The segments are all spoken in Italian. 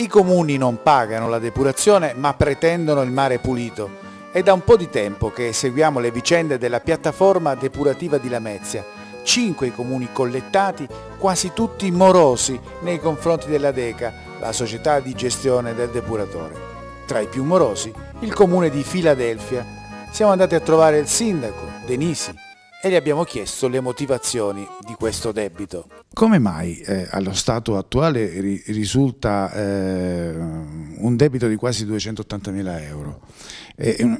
I comuni non pagano la depurazione ma pretendono il mare pulito. È da un po' di tempo che seguiamo le vicende della piattaforma depurativa di Lamezia. Cinque i comuni collettati, quasi tutti morosi nei confronti della Deca, la società di gestione del depuratore. Tra i più morosi, il comune di Filadelfia. Siamo andati a trovare il sindaco, Denisi, e gli abbiamo chiesto le motivazioni di questo debito. Come mai eh, allo stato attuale ri risulta eh, un debito di quasi 280 mila euro?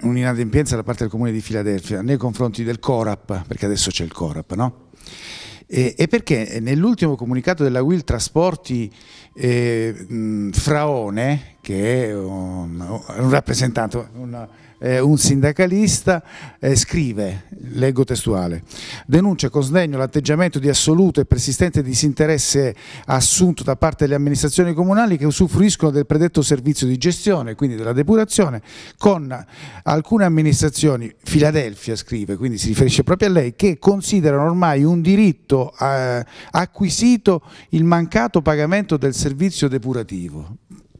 un'inadempienza da parte del comune di Filadelfia nei confronti del Corap, perché adesso c'è il Corap, no? E, e perché nell'ultimo comunicato della Will Trasporti eh, mh, Fraone, che è un, un rappresentante, un, eh, un sindacalista, eh, scrive, leggo testuale, denuncia con sdegno l'atteggiamento di assoluto e persistente disinteresse assunto da parte delle amministrazioni comunali che usufruiscono del predetto servizio di gestione, quindi della depurazione, con alcune amministrazioni, Filadelfia scrive, quindi si riferisce proprio a lei, che considerano ormai un diritto eh, acquisito il mancato pagamento del servizio depurativo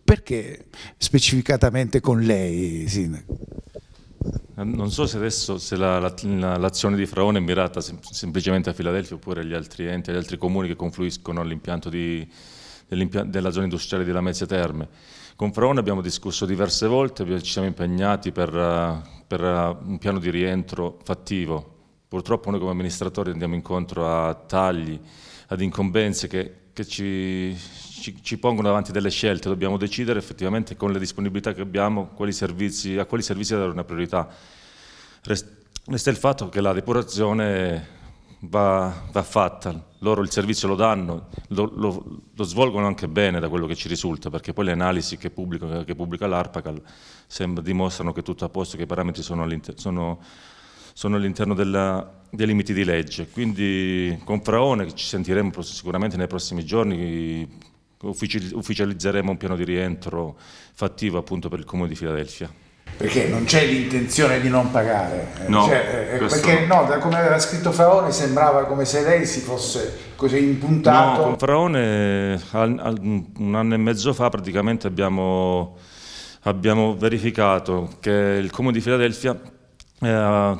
perché specificatamente con lei, Sindaco? Non so se adesso se l'azione la, la, di Fraone è mirata sem semplicemente a Filadelfia oppure agli altri enti, agli altri comuni che confluiscono all'impianto della zona industriale di Lamezia Terme. Con Fraone abbiamo discusso diverse volte, ci siamo impegnati per, per un piano di rientro fattivo. Purtroppo noi come amministratori andiamo incontro a tagli, ad incombenze che che ci, ci, ci, pongono davanti delle scelte, dobbiamo decidere effettivamente con le disponibilità che abbiamo quali servizi, a quali servizi dare una priorità. Resta il fatto che la depurazione va, va fatta, loro il servizio lo danno, lo, lo, lo, svolgono anche bene da quello che ci risulta, perché poi le analisi che pubblica, che pubblica l'ARPACAL dimostrano che tutto a posto, che i parametri sono all'interno all della dei limiti di legge. Quindi con Fraone, ci sentiremo sicuramente nei prossimi giorni, ufficializzeremo un piano di rientro fattivo appunto per il Comune di Filadelfia. Perché non c'è l'intenzione di non pagare, eh? no, cioè, eh, perché no, da come aveva scritto Fraone sembrava come se lei si fosse così impuntato. No, con Fraone un anno e mezzo fa praticamente abbiamo, abbiamo verificato che il Comune di Filadelfia eh,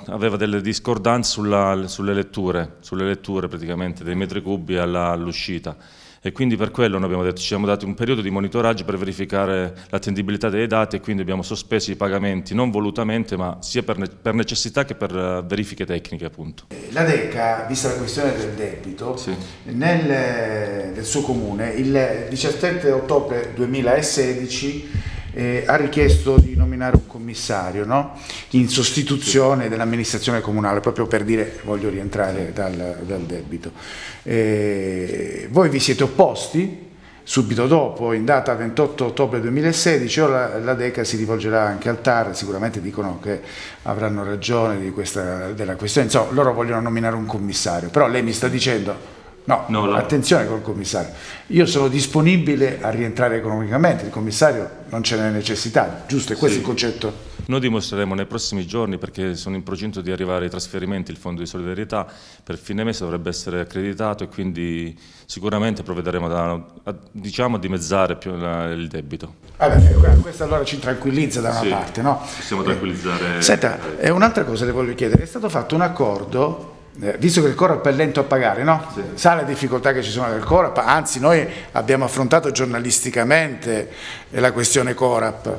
aveva delle discordanze sulla, sulle letture, sulle letture praticamente dei metri cubi all'uscita. e quindi per quello noi abbiamo detto, ci siamo dati un periodo di monitoraggio per verificare l'attendibilità dei dati e quindi abbiamo sospeso i pagamenti non volutamente ma sia per, ne per necessità che per eh, verifiche tecniche appunto. La DECA, vista la questione del debito, sì. nel, nel, eh, suo comune il 17 ottobre 2016 eh, ha richiesto di nominare un commissario no? in sostituzione dell'amministrazione comunale, proprio per dire voglio rientrare dal, dal debito. Eh, voi vi siete opposti subito dopo, in data 28 ottobre 2016, ora la, DECA si rivolgerà anche al TAR, sicuramente dicono che avranno ragione questa, della questione, insomma loro vogliono nominare un commissario, però lei mi sta dicendo No, no, no, attenzione col commissario. Io sono disponibile a rientrare economicamente, il commissario non ce n'è necessità, giusto? È questo sì. il concetto? Noi dimostreremo nei prossimi giorni, perché sono in procinto di arrivare ai trasferimenti, il Fondo di Solidarietà per fine mese dovrebbe essere accreditato e quindi sicuramente provvederemo da, a, diciamo, a dimezzare più la, il debito. Ah, beh, questo allora ci tranquillizza da una sì, parte, no? Possiamo eh, tranquillizzare... Senta, è eh, un'altra cosa che voglio chiedere, è stato fatto un accordo eh, visto che il Corap è lento a pagare, no? sì. sa le difficoltà che ci sono del Corap, anzi noi abbiamo affrontato giornalisticamente eh, la questione Corap.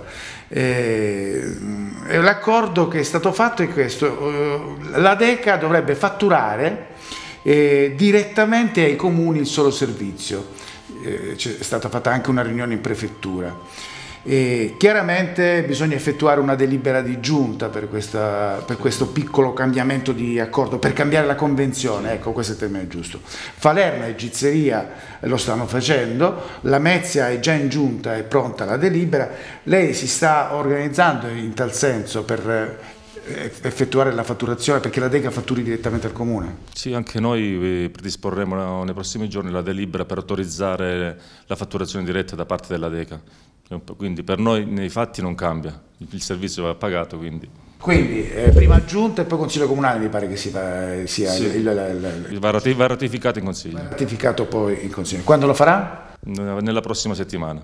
Mm, l'accordo che è stato fatto è questo, eh, la DECA dovrebbe fatturare direttamente ai comuni il solo servizio, è stata fatta anche una riunione in prefettura. E chiaramente bisogna effettuare una delibera di giunta per, questa, per, questo piccolo cambiamento di accordo, per cambiare la convenzione, ecco questo è il termine giusto. Falerna e Gizzeria lo stanno facendo, la Mezia è già in giunta, è pronta la delibera, lei si sta organizzando in tal senso per eh, effettuare la fatturazione perché la Dega fatturi direttamente al comune? Sì, anche noi eh, predisporremo nei prossimi giorni la delibera per autorizzare la fatturazione diretta da parte della Dega. Quindi per noi nei fatti non cambia, il servizio va pagato quindi. Quindi eh, prima giunta e poi consiglio comunale mi pare che si eh, sia sì. il, il, il, il, va ratificato in consiglio. Va ratificato poi in consiglio. Quando lo farà? nella prossima settimana,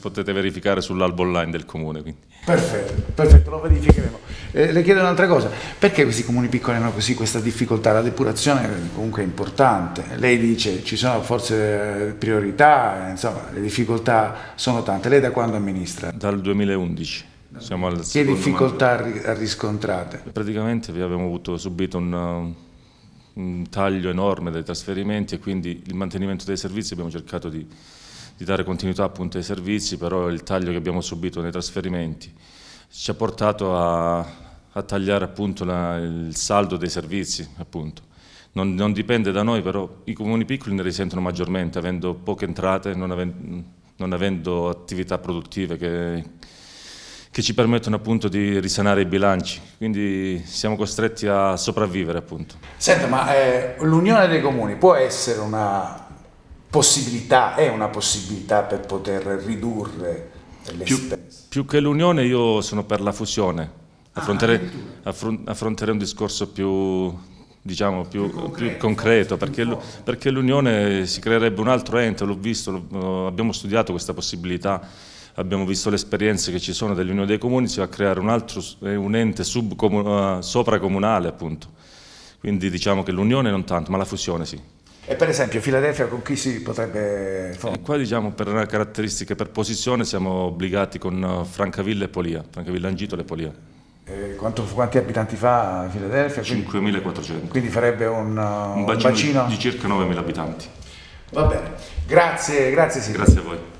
potete verificare sull'albo online del comune. Quindi. Perfetto, perfetto, lo verificheremo. Eh, le chiedo un'altra cosa, perché questi comuni piccoli hanno così questa difficoltà? La depurazione eh, comunque è importante, lei dice ci sono forse eh, priorità, eh, insomma le difficoltà sono tante, lei da quando amministra? Dal 2011. Siamo al che difficoltà ha riscontrate? Praticamente abbiamo avuto, subito un un taglio enorme dei trasferimenti e quindi il mantenimento dei servizi abbiamo cercato di, di dare continuità appunto ai servizi, però il taglio che abbiamo subito nei trasferimenti ci ha portato a, a tagliare appunto la, il saldo dei servizi. Non, non, dipende da noi, però i comuni piccoli ne risentono maggiormente, avendo poche entrate, non, avendo, non avendo attività produttive che che ci permettono appunto di risanare i bilanci, quindi siamo costretti a sopravvivere appunto. Senta, ma eh, l'unione dei comuni può essere una possibilità, è una possibilità per poter ridurre le più, spese? Più che l'unione io sono per la fusione, affrontere, ah, affrontere un discorso più, diciamo, più, più concreto, più concreto perché, perché l'unione si creerebbe un altro ente, l'ho visto, abbiamo studiato questa possibilità abbiamo visto le esperienze che ci sono dell'Unione dei Comuni, si va a creare un, altro, eh, un ente eh, sopracomunale appunto. Quindi diciamo che l'unione non tanto, ma la fusione sì. E per esempio Filadelfia con chi si potrebbe fondere? Eh, qua diciamo per caratteristiche, per posizione siamo obbligati con Francavilla e Polia, Francavilla Angitole e Polia. quanto, quanti abitanti fa Filadelfia? 5.400. Quindi farebbe un, un, bacino, un bacino, di circa 9.000 abitanti. Va bene, grazie, grazie Silvio. Grazie a voi.